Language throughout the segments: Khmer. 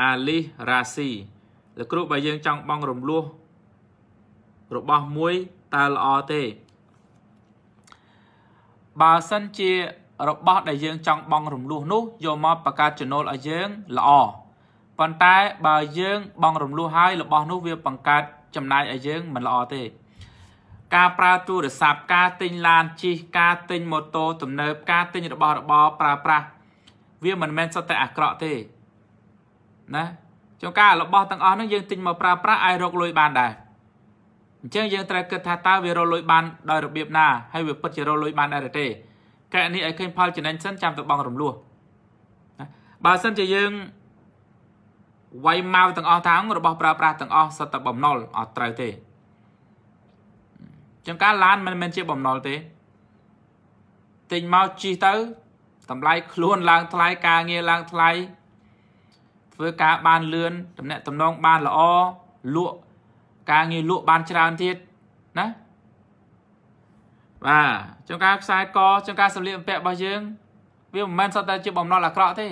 អាលីសរ៉ាស៊ីលោកគ្រូបើយើងចង់បងរំលោះរបស់មួយតើល្អទេបើសិនជា របស់ដែលយើងចង់បងរំលោះ នោះយកមកបង្កើតចំណូលឲ្យយើង ល្អប៉ុន្តែបើយើង បងរំលោះហើយរបស់នោះវា បង្កើតចំណាយឲ្យយើងមិនល្អទេ ការប្រើទូរស័ព្ទការទិញឡានជិះការទិញម៉ូតូទំនើបការទិញរបស់របរប្រើប្រាស់វាមិនមែនសុទ្ធតែអាក្រក់ទេណាចុងការរបស់ទាំងអស់ហ្នឹងយើងទិញមកប្រើប្រាស់អាចរកលុយបានដែរអញ្ចឹងយើងត្រូវគិតថាតើវារកលុយបាន ដោយរបៀបណាហើយវាពិតជារកលុយបានដែរឬទេកែនេះឲ្យឃើញផលចំណេញសិនចាំទៅបងរំលោះណាបើសិនជាយើងវាយម៉ៅទាំងអស់ថារបស់ប្រើប្រាស់ទាំងអស់សិតតែបំណុលអត់ត្រូវទេចឹងការឡានមិនមែនជាបំណុលទេទិញមកជីទៅ តម្លៃខ្លួនឡើងថ្លៃការងារឡើងថ្លៃធ្វើការបានលឿនតំណែងតំណងបានល្អលក់ការងារលក់បានច្រើនទៀតណាបាទចុងការខ្សែកចុងការសម្លៀកបំពាក់របស់យើង វាមិនមែនសុទ្ធតែ ជាបំណុលអាក្រក់ទេ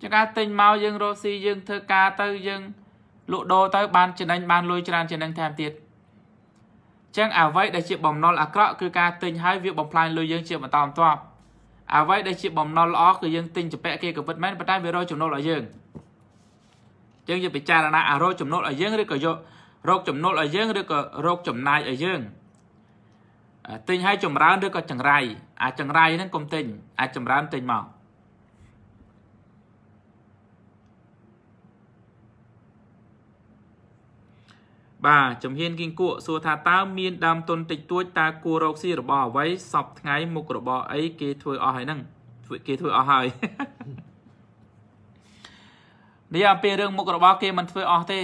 ចុងការទិញមកយើងរកស៊ីយើងធ្វើការទៅយើង លក់ដូរទៅបានចំណេញបានលុយច្រើនចំណេញថែមទៀតចឹងអ្វីដែលជាបំណុលអាក្រក់គឺការទិញហើយវាបំផ្លាញលុយយើងជាបន្តបន្ទាប់អ្វីដែលជាបំណុលល្អគឺយើងទិញចាប៉ែគេក៏ពិតមែនប៉ុន្តែវារកចំណូលឲ្យយើងយើងយកពិចារណាអារកចំណូលឲ្យយើងឬក៏យករកចំណូលឲ្យយើងឬក៏រកចំណាយឲ្យយើងទិញឲ្យចម្រើនឬក៏ចង្រៃអាចង្រៃហ្នឹងកុំទិញអាចចម្រើនទិញមកបាទចំហ៊ានគីងគក់សួរថាតើមាន ដើមទុនតិចតួចតើគួររកស៊ីរបរអ្វីសពថ្ងៃ មុខរបរអីគេធ្វើអស់ហើយហ្នឹងគេធ្វើអស់ហើយនេះអំពីរឿងមុខរបរគេមិនធ្វើអស់ទេ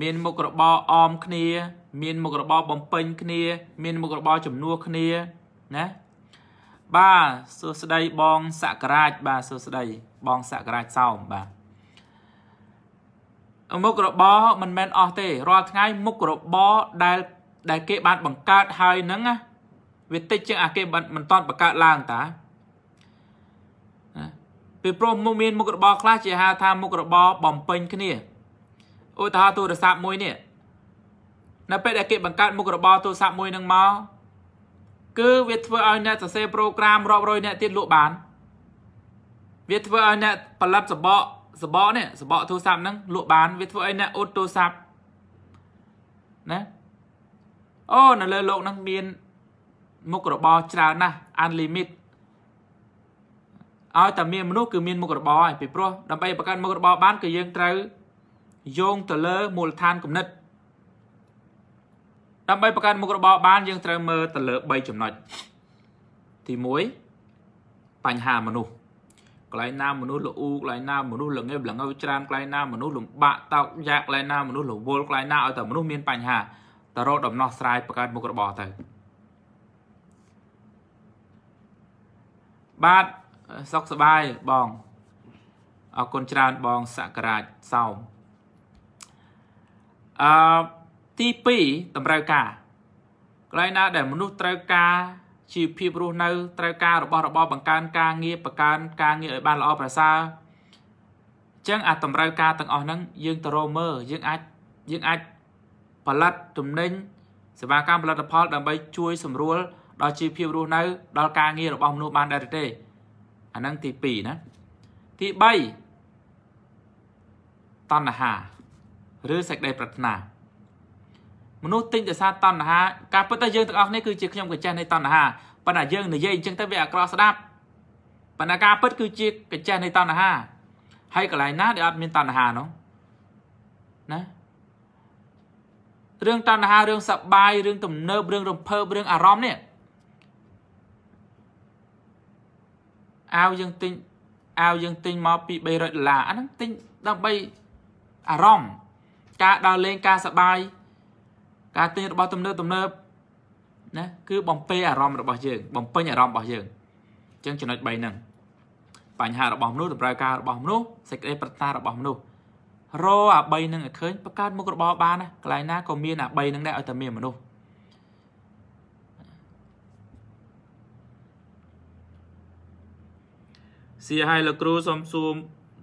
មាន មុខរបរអមគ្នា មាន មុខរបរបំពេញ គ្នា មាន មុខរបរជំនួសគ្នាណាបាទសួស្ដីបងសក្រាច បាទសួស្ដីបងសក្រាចសោមបាទមុខរបរមិនមែនអស់ទេរាល់ថ្ងៃមុខរបរដែលដែលគេបានបង្កើតហើយហ្នឹងណាវាតិចជាងអាគេមិនតន់បង្កើតឡើងតាពីព្រោះមុខមានមុខរបរខ្លះជាហៅថាមុខរបរបំពេញគ្នាឧទាហរណ៍ទូរស័ព្ទមួយនេះនៅពេលដែលគេបង្កើតមុខរបរទូរស័ព្ទមួយនឹងមកគឺវាធ្វើឲ្យអ្នកសរសេរប្រូក្រាមរាប់រយអ្នកទៀតលក់បាន វាធ្វើឲ្យអ្នកផលិតសបកសបកនេះសបកទូរស័ព្ទហ្នឹងលក់បានវាធ្វើអីណាអូតទូរស័ព្ទណាអូនៅលើលោកហ្នឹងមាន មុខរបរច្រើនណាស់ unlimit ឲ្យតែមានមនុស្សគឺមានមុខរបរហើយពីព្រោះដើម្បីបង្កើតមុខរបរបានគឺយើងត្រូវយោងទៅលើមូលដ្ឋានគំនិតដើម្បីបង្កើតមុខរបរបានយើងត្រូវមើលទៅលើ3ចំណុចទី1បញ្ហាមនុស្សកន្លែងណាមនុស្សល្អូកន្លែងណាមនុស្សល្ងើបល្ងើច្រើនកន្លែងណាមនុស្សលំបាកតោកយ៉ាកន្លែងណាមនុស្សរវល់កន្លែងណាឲ្យតែមនុស្សមានបញ្ហាតរោដំណោះស្រាយបង្កើតមុខរបរទៅបាទសុខសบายបងអរគុណច្រើនបងសក្ការៈសោមអឺទី2តម្រូវការកន្លែងណាដែលមនុស្សត្រូវការជីវភាពរស់នៅត្រូវការរបស់របរបង្កើនការងារបង្កើនការងារឲ្យបានល្អប្រសើរអញ្ចឹងអាតម្រូវការទាំងអស់ហ្នឹងយើងទៅរកមើលយើងអាចយើងអាចផលិតទំនិញសេវាកម្មផលិតផល ដើម្បី ជួយ សម្រួលដល់ជីវភាពរស់នៅ ដល់ការងាររបស់មនុស្សបានដែរទេអាហ្នឹងទី2ណាទី3តណ្ហាឬសេចក្តីប្រាថ្នាមនុស្សទិញដោយសារតណ្ហាការពិតតែយើងទាំងអស់គ្នាគឺជាខ្ញុំកញ្ចេះនៃតណ្ហាប៉ុន្តែយើងនិយាយអញ្ចឹងទៅវាអាក្រក់ស្ដាប់ប៉ុន្តែការពិត គឺជាកញ្ចេះនៃតណ្ហា ហើយកន្លែងណា ដែលអត់មានតណ្ហានោះណារឿងតណ្ហារឿងសបាយរឿងទំនើបរឿងរំភើបរឿងអារម្មណ៍នេះអាវយើងទិញអាវយើងទិញមកពី300ដុល្លារអាហ្នឹងទិញដើម្បីអារម្មណ៍ការដើរលេងការសបាយការទិញរបស់ទំនើបទំនើបណាគឺបំពេញអារម្មណ៍របស់យើងបំពេញអារម្មណ៍របស់យើងអញ្ចឹងចំណុច3ហ្នឹងបញ្ហារបស់មនុស្សតម្រូវការរបស់មនុស្សសេចក្តីប្រាថ្នារបស់មនុស្សរអា3ហ្នឹងឲ្យឃើញបង្កើតមុខរបរបានណាកន្លែងណាក៏មានអា3ហ្នឹងដែរឲ្យតែមានមនុស្សសៀឲ្យលោកគ្រូសុំសួរ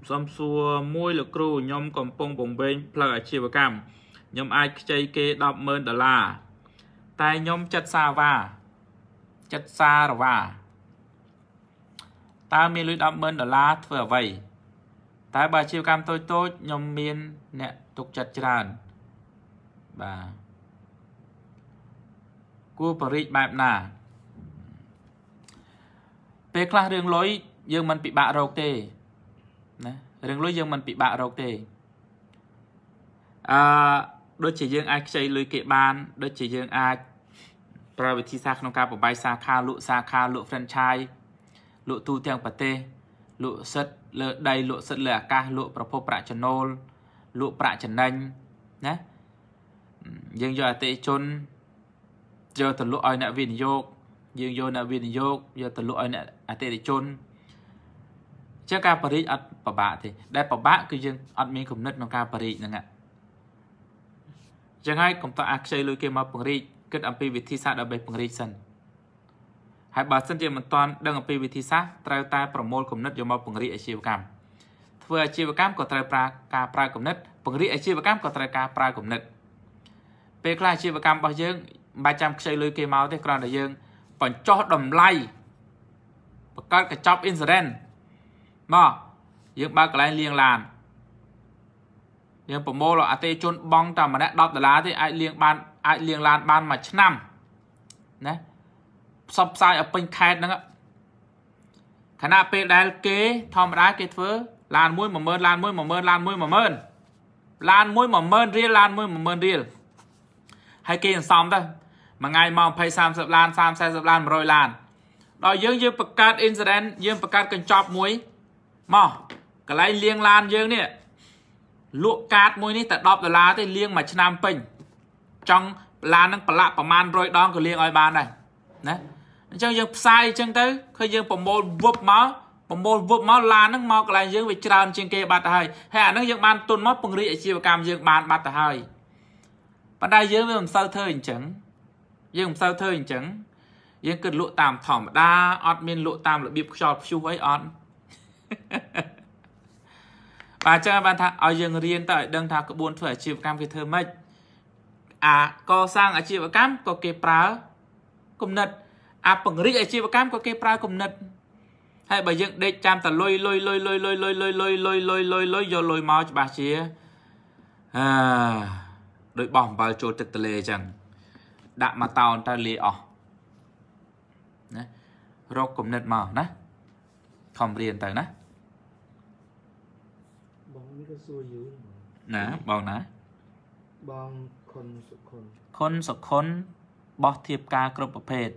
សុំសួរមួយលោកគ្រូខ្ញុំកំពុងបង្វែងផ្លូវអាជីវកម្មខ្ញុំអាចខ្ចីគេ100000ដុល្លារតែខ្ញុំចិត្តសាវ៉ាចិត្តសារវ៉ាតើមានលុយ100000ដុល្លារធ្វើអ្វី តែបើអាជីវកម្មតូចតូចខ្ញុំមានអ្នកទុកចិត្តច្រើនបាទគួរបរិយាបែបណាពេលខ្លះរឿងលុយយើងមិនពិបាករកទេណារឿងលុយយើងមិនពិបាករកទេអឺដូចជាយើងអាចខ្ចីលុយគេបានដូចជាយើងអាចប្រើវិធីសាស្ត្រក្នុងការបំបាយសាខាលក់សាខាលក់ franchise លក់ទូទាំង ប្រទេស លក់សិទ្ធលើដីលក់សិទ្ធលើអាកាសលក់ប្រភពប្រាក់ចំណូលលក់ប្រាក់ចំណេញណាយើងយកអតិជនយកទៅលក់ឲ្យអ្នកវិនិយោគយើងយកអ្នកវិនិយោគយកទៅលក់ឲ្យអ្នកអតិថិជនជាការបរិយាអត់ពិបាកទេដែលពិបាកគឺយើងអត់មានគំនិតក្នុងការបរិយាហ្នឹងណាយ៉ាងហើយកុំតអាខ្ចីលុយគេមកពង្រីកគិតអំពីវិធីសាស្ត្រដើម្បីពង្រីកសិនហើយបើសិនជាមិនតាន់ដឹងអំពីវិធីសាស្ត្រត្រូវតែប្រមូលគំនិតយកមកពង្រីកអាជីវកម្មធ្វើអាជីវកម្មក៏ត្រូវប្រើការប្រើគំនិតពង្រីកអាជីវកម្មក៏ត្រូវការប្រើគំនិតពេលខ្លះអាជីវកម្មរបស់យើងមិនបាច់ចាំខ្ចីលុយគេមកទេគ្រាន់តែយើងបញ្ចុះតម្លៃបង្កើតកញ្ចប់ insurance មកយើងបើកកន្លែងលាងឡានយើងប្រមូលអតិជនបង់តែម្នាក់10ដុល្លារទេអាចលៀងបានអាចលៀងឡានបានមួយឆ្នាំណាផ្សព្វផ្សាយឲ្យពេញខេត្តហ្នឹងខណៈពេលដែល គេ ធម្មតាគេធ្វើឡានមួយ10000ឡានមួយ10000ឡានមួយ10000ឡានមួយ10000រៀលឡានមួយ10000រៀលហើយគេសន្សំទៅមួយថ្ងៃមក20 30ឡាន30 40ឡាន100ឡានដល់យើងយើងបង្កើត incident យើងបង្កើតកញ្ចប់មួយមកកន្លែងលៀងឡានយើងនេះលក់កាតមួយនេះតែ10ដុល្លារទេលាងមួយឆ្នាំពេញចង់ឡាននឹងប្រឡាក់ប្រមាណ100ដងក៏លាងឲ្យបានដែរណាអញ្ចឹងយើងផ្សាយអញ្ចឹងទៅឃើញយើងប្រមូលវឹបមកប្រមូលវឹបមកឡានហ្នឹងមកកន្លែងយើងវាច្រើនជាងគេបាត់ទៅហើយហើយអាហ្នឹងយើងបានទុនមកពង្រីកអាជីវកម្មយើងបានបាត់ទៅហើយប៉ុន្តែយើងវាមិនសូវធ្វើអញ្ចឹងយើងមិនសូវធ្វើអញ្ចឹងយើងគិតលក់តាមធម្មតាអត់មានលក់តាមរបៀបខ្យល់ព្យុះអីអត់បាទអញ្ចឹងបានថាឲ្យយើងរៀនទៅឲ្យដឹងថាក្បួនធ្វើអាជីវកម្មគេធ្វើម៉េចអាកសាងអាជីវកម្មក៏គេប្រើគំនិតអាពង្រីកអាជីវកម្មក៏គេប្រើគំនិត ហើយបើយើងដេកចាំតលុយលុយលុយលុយលុយលុយលុយលុយលុយលុយលុយលុយយកលុយមកច្បាស់ជាអឺដោយបោះអំបិលចូលទឹកទលេអញ្ចឹងដាក់មកតោនទៅលាយអស់ណារកគំនិតមកណាខំរៀនទៅណាក៏សួរយូរណាបងណាបងខុនសុខុនខុនសុខុនបោះធៀបការគ្រប់ប្រភេទ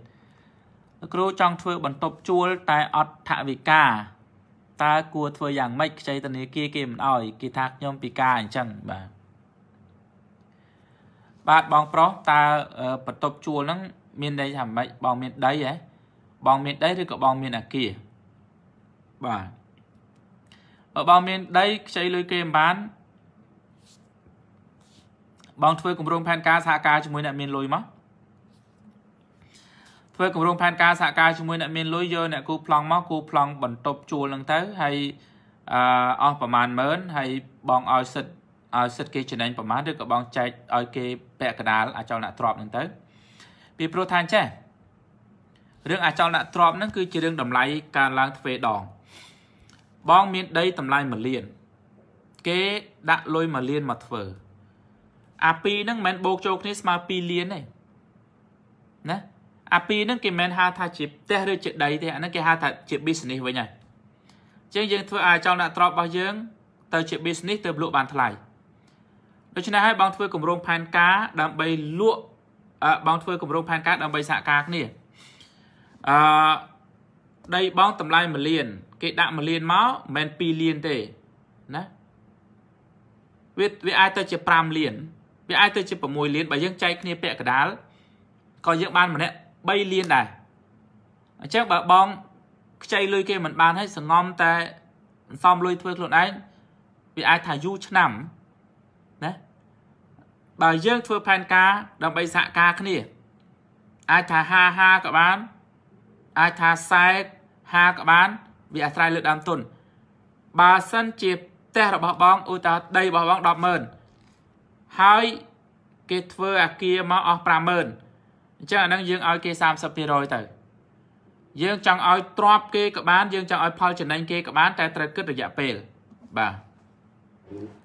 គ្រូចង់ធ្វើបន្ទប់ជួល តែអត់ថវិកាតើគួរធ្វើយ៉ាងម៉េចខ្ចីធនាគារគេមិនអោយគេថាខ្ញុំពិការអញ្ចឹងបាទបាទបងប្រុសតើបន្ទប់ជួលហ្នឹង មានន័យថាម៉េចបងមាន ដីហ៎បងមានដីឬក៏បងមានអាគារបាទបើមានដីខ្ចីលុយគេមិនបានបងធ្វើគម្រោងផែនការសហការជាមួយអ្នកមានលុយមកធ្វើគម្រោងផែនការសហការជាមួយអ្នកមានលុយយកអ្នកគូប្លង់មកគូប្លង់បន្ទប់ជួលហ្នឹងទៅហើយអឺអស់ប្រមាណម៉ឺនហើយបងឲ្យសិតឲ្យសិតគេចំណេញប្រមាណឬក៏បងចែកឲ្យគេពាក់កដាលអាចលអ្នកទ្របហ្នឹងទៅពីព្រោះថាអញ្ចេះរឿងអាចលអ្នកទ្របហ្នឹងគឺ ជារឿងតម្លៃការឡើងទ្វេដងបងមានដីតម្លៃ1លាន គេដាក់លុយ1លានមកធ្វើអាពីរហ្នឹងមិនមែនបូកចូលគ្នាស្មើ2លានទេណាអាពីរហ្នឹងគេមិនហៅថាជាផ្ទះឬជាដីទេអាហ្នឹងគេហៅថាជា business វិញហើយជាងយើងធ្វើឲ្យចលនាទ្របរបស់យើង ទៅជា business ទៅលក់បានថ្លៃដូច្នេះហើយបងធ្វើគម្រោងផែនការដើម្បីលក់បងធ្វើគម្រោងផែនការដើម្បីសហការគ្នាអឺដីបងតម្លៃ1លានគេដាក់1លានមកមិនមែន2លានទេណាវាវាអាចទៅជា5លានវាអាចទៅជា6លានបើយើងចែកគ្នាពាក់កដាលក៏យើងបានម្នាក់3លានដែរអញ្ចឹងបើបងខ្ចីលុយគេមិនបាន ហើយសង្ងំតែសំលុយធ្វើខ្លួនឯងវាអាចថាយូរឆ្នាំណាបើយើងធ្វើផែនការ ដើម្បីសហការគ្នាអាចថា50 50ក៏បានអាចថា40 50ក៏បានវាអាស្រ័យលើដើមទុនបើសិនជាផ្ទះរបស់បងឧទាដីរបស់បង100000ហើយគេធ្វើអាគារមកអស់50000អញ្ចឹងអានឹងយើងឲ្យគេ30%ទៅ យើងចង់ឲ្យទ្របគេក៏បានយើងចង់ឲ្យផលចំណេញគេក៏បាន តែត្រូវគិតរយៈពេលបាទ